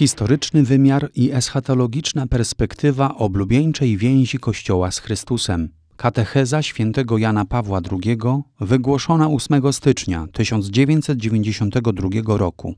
historyczny wymiar i eschatologiczna perspektywa oblubieńczej więzi Kościoła z Chrystusem. Katecheza świętego Jana Pawła II, wygłoszona 8 stycznia 1992 roku.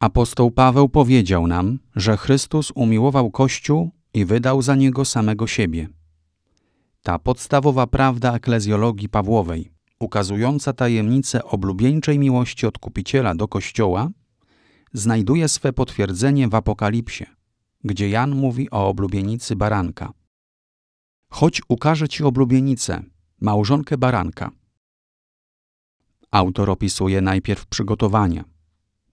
Apostoł Paweł powiedział nam, że Chrystus umiłował Kościół i wydał za niego samego siebie. Ta podstawowa prawda eklezjologii Pawłowej, ukazująca tajemnicę oblubieńczej miłości odkupiciela do Kościoła, znajduje swe potwierdzenie w Apokalipsie, gdzie Jan mówi o oblubienicy baranka. Choć ukaże ci oblubienicę, małżonkę baranka. Autor opisuje najpierw przygotowania.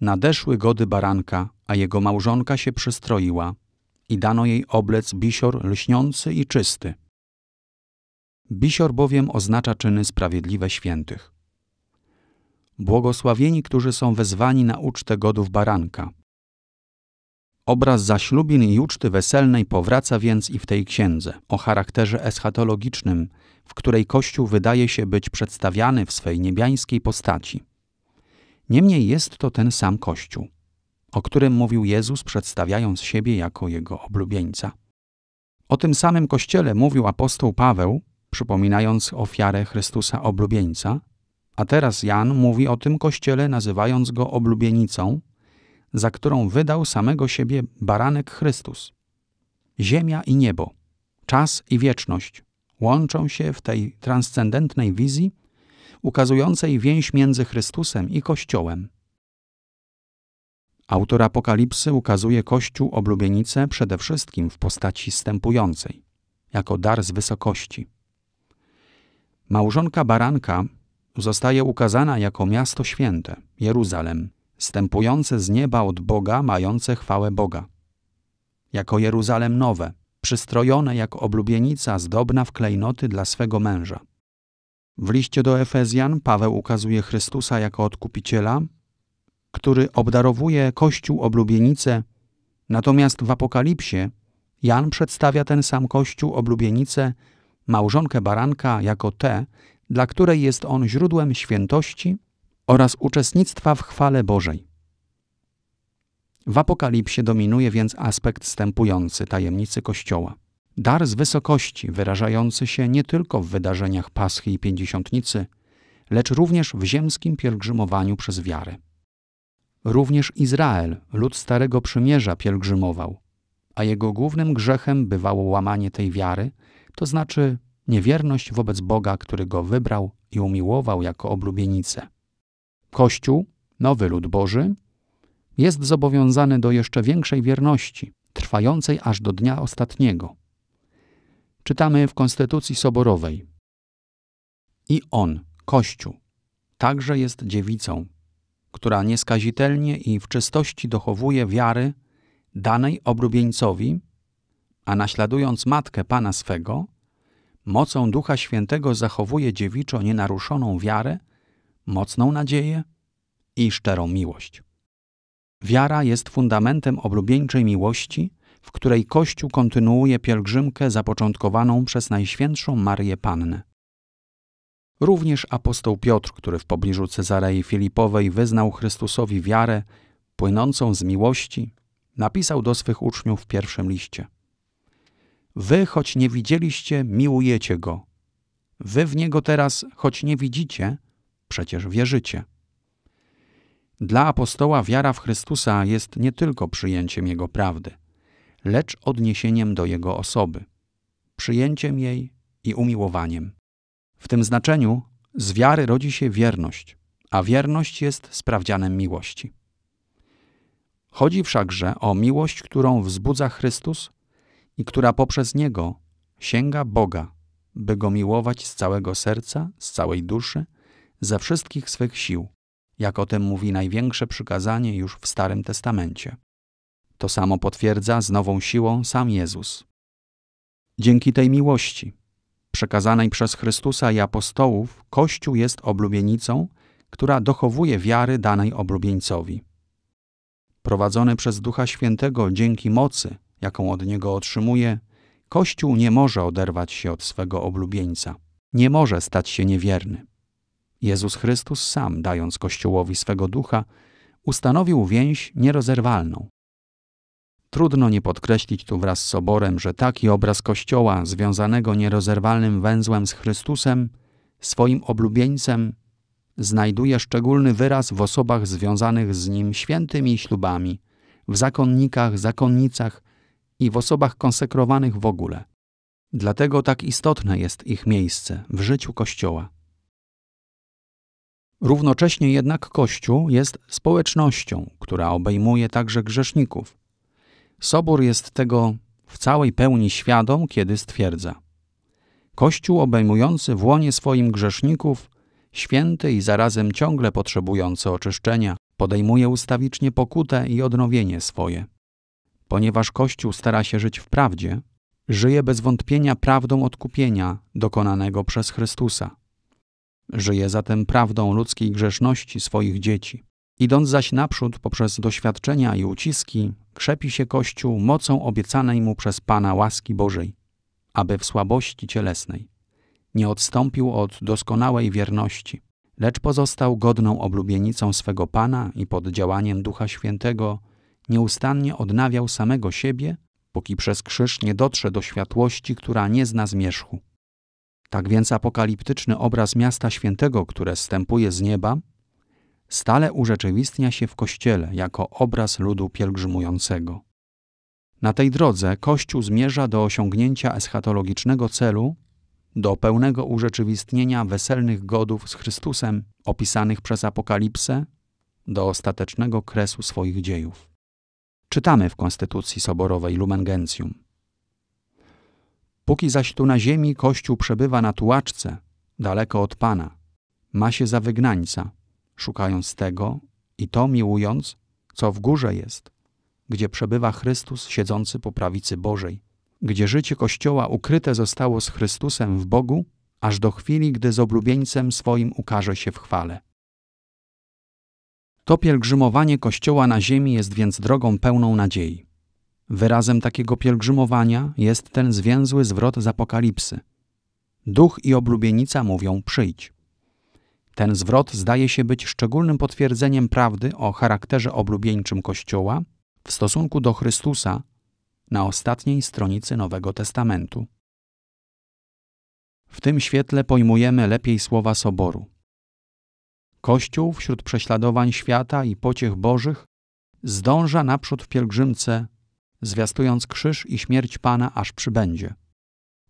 Nadeszły gody baranka, a jego małżonka się przystroiła i dano jej oblec bisior lśniący i czysty. Bisior bowiem oznacza czyny sprawiedliwe świętych. Błogosławieni, którzy są wezwani na ucztę godów baranka. Obraz zaślubin i uczty weselnej powraca więc i w tej księdze, o charakterze eschatologicznym, w której Kościół wydaje się być przedstawiany w swej niebiańskiej postaci. Niemniej jest to ten sam Kościół, o którym mówił Jezus, przedstawiając siebie jako jego oblubieńca. O tym samym Kościele mówił apostoł Paweł, przypominając ofiarę Chrystusa oblubieńca a teraz Jan mówi o tym kościele, nazywając go oblubienicą, za którą wydał samego siebie baranek Chrystus. Ziemia i niebo, czas i wieczność łączą się w tej transcendentnej wizji, ukazującej więź między Chrystusem i Kościołem. Autor Apokalipsy ukazuje Kościół oblubienicę przede wszystkim w postaci stępującej, jako dar z wysokości. Małżonka baranka zostaje ukazana jako miasto święte, Jeruzalem, stępujące z nieba od Boga, mające chwałę Boga. Jako Jeruzalem nowe, przystrojone jak oblubienica zdobna w klejnoty dla swego męża. W liście do Efezjan Paweł ukazuje Chrystusa jako odkupiciela, który obdarowuje Kościół oblubienicę, natomiast w Apokalipsie Jan przedstawia ten sam Kościół oblubienicę, małżonkę baranka jako tę, dla której jest on źródłem świętości oraz uczestnictwa w chwale Bożej. W Apokalipsie dominuje więc aspekt wstępujący tajemnicy Kościoła. Dar z wysokości, wyrażający się nie tylko w wydarzeniach Paschy i Pięćdziesiątnicy, lecz również w ziemskim pielgrzymowaniu przez wiarę. Również Izrael, lud Starego Przymierza, pielgrzymował, a jego głównym grzechem bywało łamanie tej wiary, to znaczy niewierność wobec Boga, który go wybrał i umiłował jako oblubienicę. Kościół, nowy lud Boży, jest zobowiązany do jeszcze większej wierności, trwającej aż do dnia ostatniego. Czytamy w Konstytucji Soborowej. I on, Kościół, także jest dziewicą, która nieskazitelnie i w czystości dochowuje wiary danej oblubieńcowi, a naśladując matkę Pana swego, mocą Ducha Świętego zachowuje dziewiczo nienaruszoną wiarę, mocną nadzieję i szczerą miłość. Wiara jest fundamentem oblubieńczej miłości, w której Kościół kontynuuje pielgrzymkę zapoczątkowaną przez Najświętszą Marię Pannę. Również apostoł Piotr, który w pobliżu Cezarei Filipowej wyznał Chrystusowi wiarę płynącą z miłości, napisał do swych uczniów w pierwszym liście – Wy, choć nie widzieliście, miłujecie go. Wy w niego teraz, choć nie widzicie, przecież wierzycie. Dla apostoła wiara w Chrystusa jest nie tylko przyjęciem jego prawdy, lecz odniesieniem do jego osoby, przyjęciem jej i umiłowaniem. W tym znaczeniu z wiary rodzi się wierność, a wierność jest sprawdzianem miłości. Chodzi wszakże o miłość, którą wzbudza Chrystus i która poprzez niego sięga Boga, by go miłować z całego serca, z całej duszy, ze wszystkich swych sił, jak o tym mówi największe przykazanie już w Starym Testamencie. To samo potwierdza z nową siłą sam Jezus. Dzięki tej miłości, przekazanej przez Chrystusa i apostołów, Kościół jest oblubienicą, która dochowuje wiary danej oblubieńcowi. Prowadzony przez Ducha Świętego dzięki mocy, jaką od niego otrzymuje, Kościół nie może oderwać się od swego oblubieńca, nie może stać się niewierny. Jezus Chrystus sam, dając Kościołowi swego ducha, ustanowił więź nierozerwalną. Trudno nie podkreślić tu wraz z soborem, że taki obraz Kościoła, związanego nierozerwalnym węzłem z Chrystusem, swoim oblubieńcem, znajduje szczególny wyraz w osobach związanych z nim świętymi ślubami, w zakonnikach, zakonnicach, i w osobach konsekrowanych w ogóle. Dlatego tak istotne jest ich miejsce w życiu Kościoła. Równocześnie jednak Kościół jest społecznością, która obejmuje także grzeszników. Sobór jest tego w całej pełni świadom, kiedy stwierdza: Kościół obejmujący w łonie swoim grzeszników, święty i zarazem ciągle potrzebujący oczyszczenia, podejmuje ustawicznie pokutę i odnowienie swoje. Ponieważ Kościół stara się żyć w prawdzie, żyje bez wątpienia prawdą odkupienia dokonanego przez Chrystusa. Żyje zatem prawdą ludzkiej grzeszności swoich dzieci. Idąc zaś naprzód poprzez doświadczenia i uciski, krzepi się Kościół mocą obiecanej mu przez Pana łaski Bożej, aby w słabości cielesnej nie odstąpił od doskonałej wierności, lecz pozostał godną oblubienicą swego Pana i pod działaniem Ducha Świętego nieustannie odnawiał samego siebie, póki przez krzyż nie dotrze do światłości, która nie zna zmierzchu. Tak więc apokaliptyczny obraz miasta świętego, które stępuje z nieba, stale urzeczywistnia się w Kościele jako obraz ludu pielgrzymującego. Na tej drodze Kościół zmierza do osiągnięcia eschatologicznego celu, do pełnego urzeczywistnienia weselnych godów z Chrystusem opisanych przez Apokalipsę, do ostatecznego kresu swoich dziejów. Czytamy w Konstytucji Soborowej Lumen Gentium. Póki zaś tu na ziemi Kościół przebywa na tułaczce, daleko od Pana, ma się za wygnańca, szukając tego i to miłując, co w górze jest, gdzie przebywa Chrystus siedzący po prawicy Bożej, gdzie życie Kościoła ukryte zostało z Chrystusem w Bogu, aż do chwili, gdy z oblubieńcem swoim ukaże się w chwale. To pielgrzymowanie Kościoła na ziemi jest więc drogą pełną nadziei. Wyrazem takiego pielgrzymowania jest ten zwięzły zwrot z Apokalipsy. Duch i oblubienica mówią przyjdź. Ten zwrot zdaje się być szczególnym potwierdzeniem prawdy o charakterze oblubieńczym Kościoła w stosunku do Chrystusa na ostatniej stronicy Nowego Testamentu. W tym świetle pojmujemy lepiej słowa Soboru. Kościół wśród prześladowań świata i pociech bożych zdąża naprzód w pielgrzymce, zwiastując krzyż i śmierć Pana, aż przybędzie.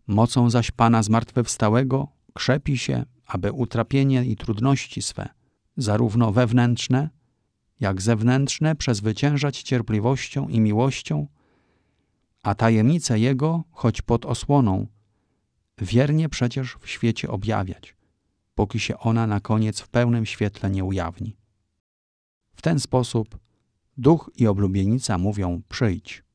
Mocą zaś Pana zmartwychwstałego krzepi się, aby utrapienie i trudności swe, zarówno wewnętrzne, jak zewnętrzne, przezwyciężać cierpliwością i miłością, a tajemnice Jego, choć pod osłoną, wiernie przecież w świecie objawiać póki się ona na koniec w pełnym świetle nie ujawni. W ten sposób duch i oblubienica mówią przyjdź.